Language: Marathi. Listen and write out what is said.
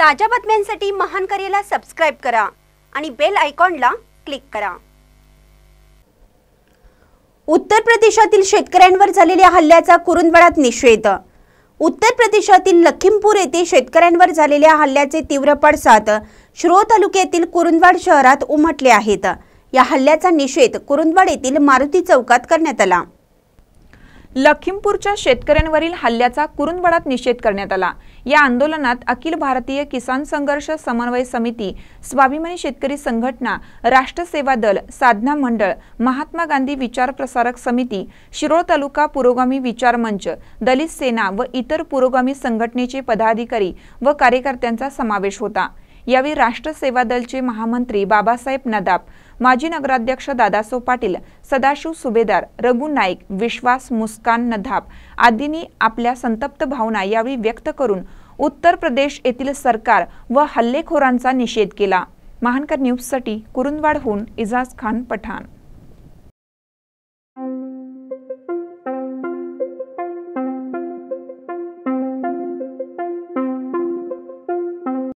ताज्या बातम्यांसाठी महान करेला सबस्क्राईब करा आणि बेल आयकॉनला क्लिक करा उत्तर प्रदेशातील शेतकऱ्यांवर झालेल्या हल्ल्याचा कुरुंदवाडात निषेध उत्तर प्रदेशातील लखीमपूर येथे शेतकऱ्यांवर झालेल्या हल्ल्याचे तीव्र पडसाद श्रो तालुक्यातील कुरुंदवाड शहरात उमटले आहेत या हल्ल्याचा निषेध कुरुंदवाड येथील मारुती चौकात करण्यात आला लखीमपूरच्या शेतकऱ्यांवरील हल्ल्याचा कुरुंदवाडात निषेध करण्यात आला या आंदोलनात अखिल भारतीय किसान संघर्ष समन्वय समिती स्वाभिमानी शेतकरी संघटना राष्ट्र सेवा दल साधना मंडळ महात्मा गांधी विचार प्रसारक समिती शिरोळ तालुका पुरोगामी विचार मंच दलित सेना व इतर पुरोगामी संघटनेचे पदाधिकारी व कार्यकर्त्यांचा समावेश होता यावेळी राष्ट्र सेवा दलचे महामंत्री बाबासाहेब नदाब माजी नगराध्यक्ष दादासो पाटील सदाशिव सुभेदार रघु नाईक विश्वास मुस्कान नधाप आदींनी आपल्या संतप्त भावना यावेळी व्यक्त करून उत्तर प्रदेश येथील सरकार व हल्लेखोरांचा निषेध केला महानकर न्यूजसाठी कुरुंदवाडहून इजाज खान पठाण